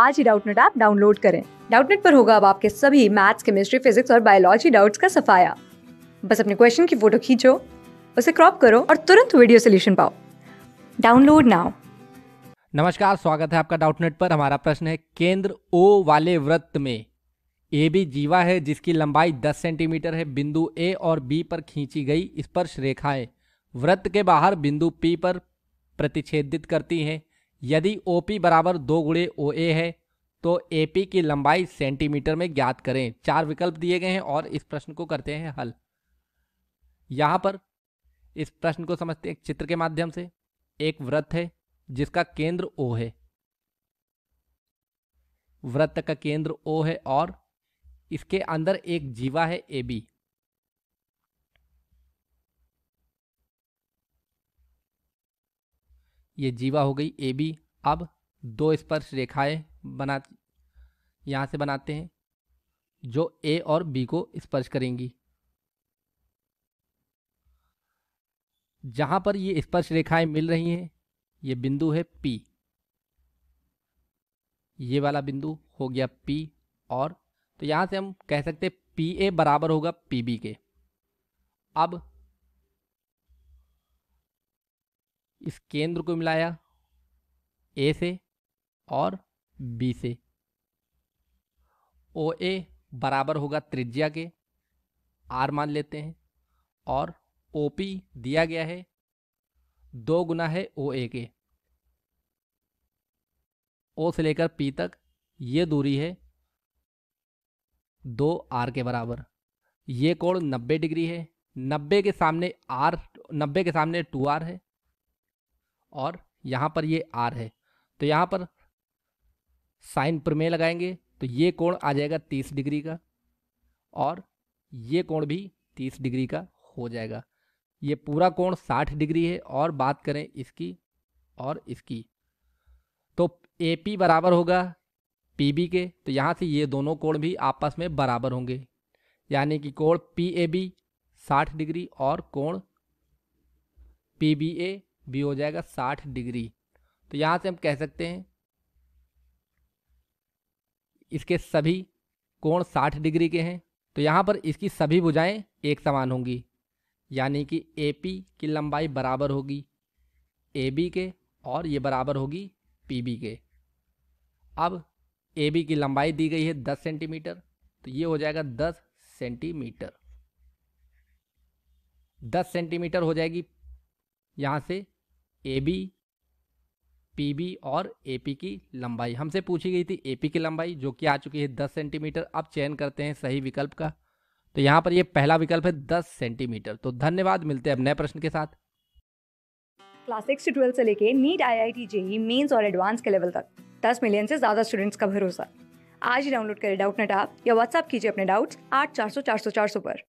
आज ही Doubtnut app download करें डाउटनेट पर होगा अब आपके सभी मैथ्स केमिस्ट्री फिजिक्स और बायोलॉजी डाउट्स का सफाया बस अपने क्वेश्चन की फोटो खींचो उसे क्रॉप करो और तुरंत वीडियो सोल्यूशन पाओ डाउनलोड नाउ नमस्कार स्वागत है आपका डाउटनेट पर हमारा प्रश्न है केंद्र ओ वाले वृत्त में ए बी जीवा है जिसकी लंबाई 10 सेंटीमीटर है बिंदु ए और बी पर खींची गई स्पर्श रेखाएं वृत्त के बाहर बिंदु पी पर प्रतिच्छेदित करती हैं यदि ओ पी बराबर दो गुड़े ओ ए है तो ए पी की लंबाई सेंटीमीटर में ज्ञात करें चार विकल्प दिए गए हैं और इस प्रश्न को करते हैं हल यहाँ पर इस प्रश्न को समझते हैं चित्र के माध्यम से एक व्रत है जिसका केंद्र ओ है व्रत का केंद्र ओ है और इसके अंदर एक जीवा है ए बी ये जीवा हो गई ए बी अब दो स्पर्श रेखाएं बना यहाँ से बनाते हैं जो ए और बी को स्पर्श करेंगी जहाँ पर ये स्पर्श रेखाएं मिल रही हैं ये बिंदु है पी ये वाला बिंदु हो गया पी और तो यहाँ से हम कह सकते हैं पी ए बराबर होगा पी बी के अब इस केंद्र को मिलाया ए से और बी से ओ ए बराबर होगा त्रिज्या के आर मान लेते हैं और ओ पी दिया गया है दो गुना है ओ ए के ओ से लेकर पी तक ये दूरी है दो आर के बराबर ये कोण नब्बे डिग्री है नब्बे के सामने आर नब्बे के सामने टू आर है और यहाँ पर ये आर है तो यहाँ पर साइन प्रमेय लगाएंगे तो ये कोण आ जाएगा तीस डिग्री का और ये कोण भी तीस डिग्री का हो जाएगा ये पूरा कोण साठ डिग्री है और बात करें इसकी और इसकी तो ए पी बराबर होगा पी बी के तो यहाँ से ये दोनों कोण भी आपस में बराबर होंगे यानी कि कोण पी ए बी साठ डिग्री और कोण पी बी ए बी हो जाएगा साठ डिग्री तो यहाँ से हम कह सकते हैं इसके सभी कोण साठ डिग्री के हैं तो यहाँ पर इसकी सभी भुजाएं एक समान होंगी यानी कि ए पी की लंबाई बराबर होगी ए बी के और ये बराबर होगी पी बी के अब ए बी की लंबाई दी गई है दस सेंटीमीटर तो ये हो जाएगा दस सेंटीमीटर दस सेंटीमीटर हो जाएगी यहाँ से ए बी पी बी और ए पी की लंबाई हमसे पूछी गई थी ए पी की लंबाई जो कि आ चुकी है दस सेंटीमीटर अब चयन करते हैं सही विकल्प का तो यहाँ पर ये पहला विकल्प है दस सेंटीमीटर तो धन्यवाद मिलते हैं अब नए प्रश्न के साथ क्लास सिक्स से ट्वेल्थ से लेके NEET I I T JEE mains और एडवांस के लेवल तक दस मिलियन से ज़्यादा स्टूडेंट्स का भरोसा आज ही डाउनलोड करें डाउट नेट आप या व्हाट्सअप कीजिए अपने डाउट्स आठ चार सौ चार सौ चार सौ पर